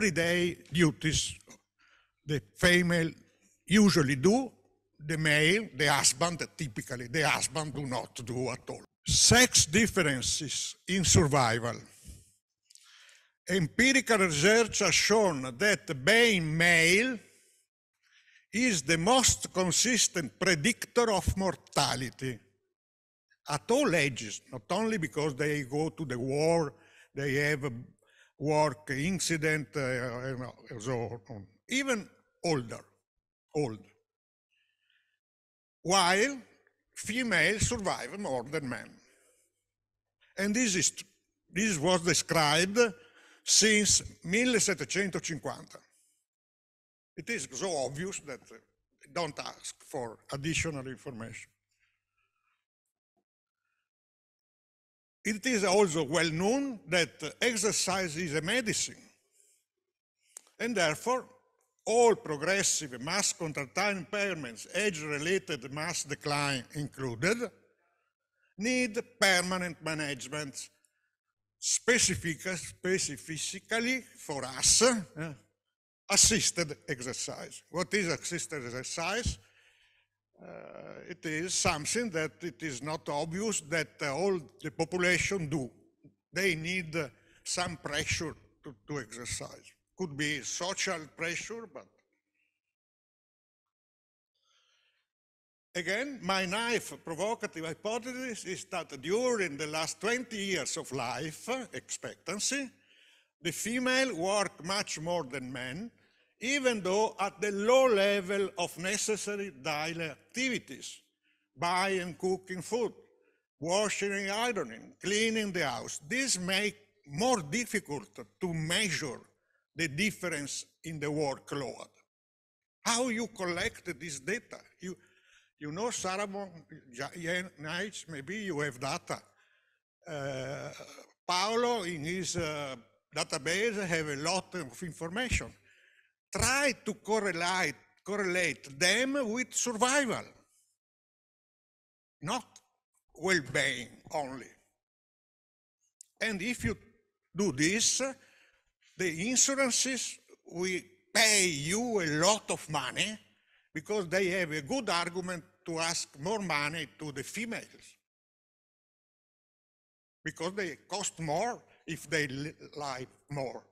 everyday duties the female usually do, the male, the husband, typically the husband do not do at all. Sex differences in survival. Empirical research has shown that being male is the most consistent predictor of mortality at all ages, not only because they go to the war, they have work incident, uh, uh so on, even older, old. While females survive more than men. And this, is, this was described since 1750. It is so obvious that uh, don't ask for additional information. It is also well known that exercise is a medicine. And therefore, all progressive mass contractile impairments, age-related mass decline included, need permanent management specific, specifically for us, eh, assisted exercise. What is assisted exercise? Uh, it is something that it is not obvious that uh, all the population do. They need uh, some pressure to, to exercise. Could be social pressure, but Again, my ninth provocative hypothesis is that during the last 20 years of life expectancy, the female work much more than men even though at the low level of necessary daily activities, buying and cooking food, washing and ironing, cleaning the house. This make more difficult to measure the difference in the workload. How you collect this data? You, you know, Saramon, Nights, maybe you have data. Uh, Paolo in his uh, database have a lot of information try to correlate, correlate them with survival, not well being only. And if you do this, the insurances will pay you a lot of money because they have a good argument to ask more money to the females. Because they cost more if they live more.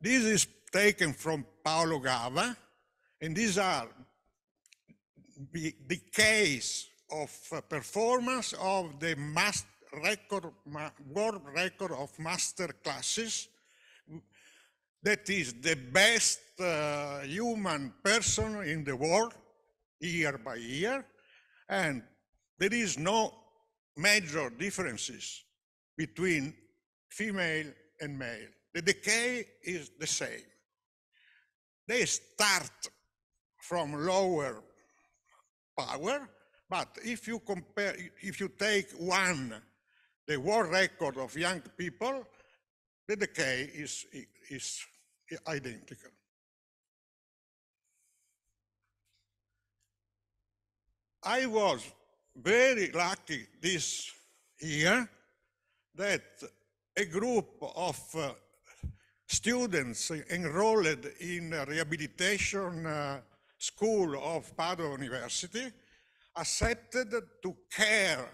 This is taken from Paolo Gava, and these are the, the case of uh, performance of the master record, world record of master classes. That is the best uh, human person in the world year by year, and there is no major differences between female and male. The decay is the same. They start from lower power, but if you compare, if you take one, the world record of young people, the decay is, is identical. I was very lucky this year that a group of uh, students enrolled in rehabilitation uh, school of Padua University accepted to care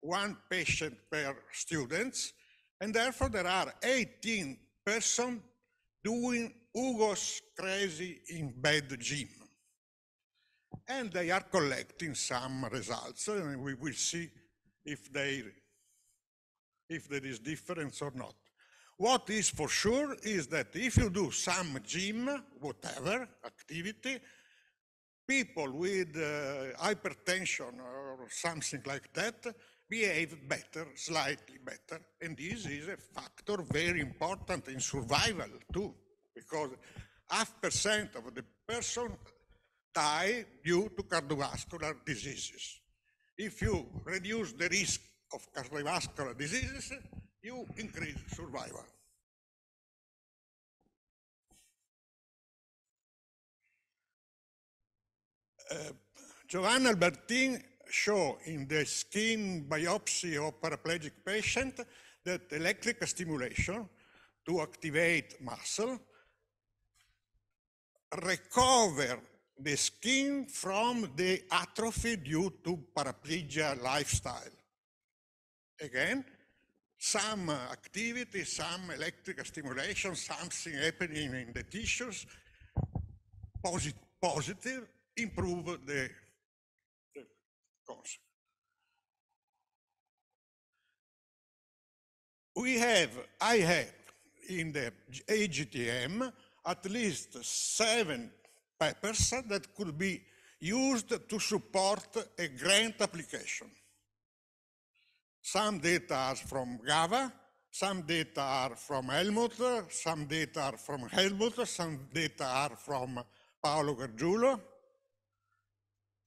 one patient per students, and therefore there are 18 persons doing Hugo's crazy in bed gym. And they are collecting some results, and we will see if, they, if there is difference or not. What is for sure is that if you do some gym, whatever activity, people with uh, hypertension or something like that behave better, slightly better. And this is a factor very important in survival too, because half percent of the person die due to cardiovascular diseases. If you reduce the risk of cardiovascular diseases, you increase survival. Uh, Giovanna Albertin showed in the skin biopsy of paraplegic patient that electric stimulation to activate muscle recover the skin from the atrophy due to paraplegia lifestyle. Again, some activity, some electrical stimulation, something happening in the tissues, posit positive, improve the, the concept. We have, I have in the AGTM at least seven papers that could be used to support a grant application. Some data are from GAVA, some data are from Helmut, some data are from Helmut, some data are from Paolo Gargiulo.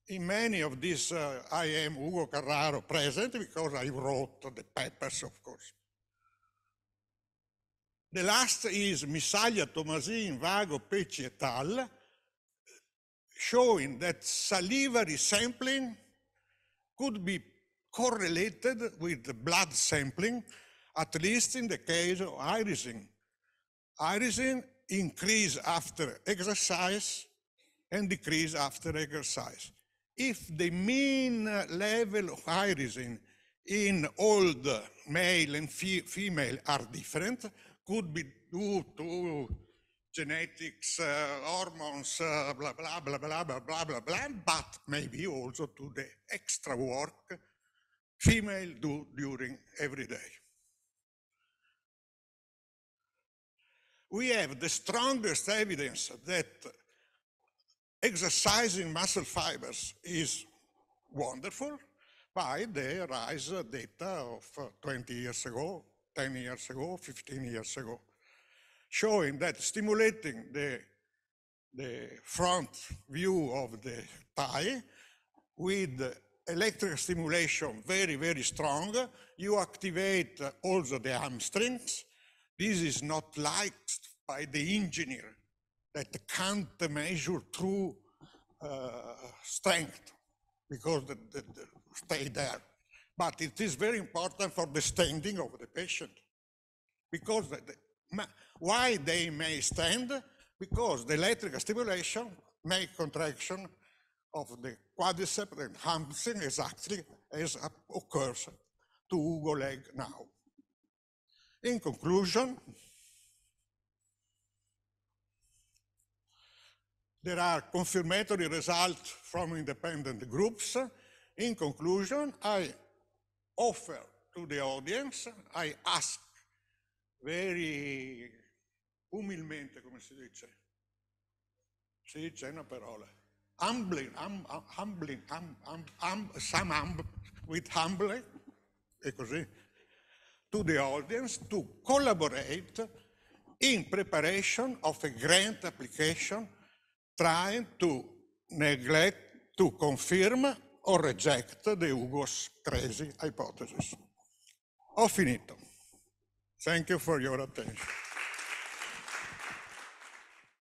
In many of these, uh, I am Hugo Carraro present because I wrote the papers, of course. The last is Misaglia, Tomasin, Vago, Pecci et al., showing that salivary sampling could be correlated with blood sampling, at least in the case of irising. Irising increase after exercise and decrease after exercise. If the mean level of irising in old male and fe female are different, could be due to genetics, uh, hormones, uh, blah, blah, blah, blah, blah, blah, blah, blah, but maybe also to the extra work female do during every day. We have the strongest evidence that exercising muscle fibers is wonderful by the RISE data of 20 years ago, 10 years ago, 15 years ago, showing that stimulating the, the front view of the thigh with electric stimulation very, very strong. You activate also the hamstrings. This is not liked by the engineer that can't measure true uh, strength because they, stay there. But it is very important for the standing of the patient because the, why they may stand because the electrical stimulation make contraction of the quadriceps and hamstring exactly as occurs to Hugo leg now. In conclusion, there are confirmatory results from independent groups. In conclusion, I offer to the audience, I ask very umilmente, come si dice? Sì, c'è una parola. humbling, hum, humbling, hum, hum, hum, some humble with humbling, e così, to the audience to collaborate in preparation of a grant application trying to neglect, to confirm or reject the Hugo's crazy hypothesis. Ho finito. Thank you for your attention.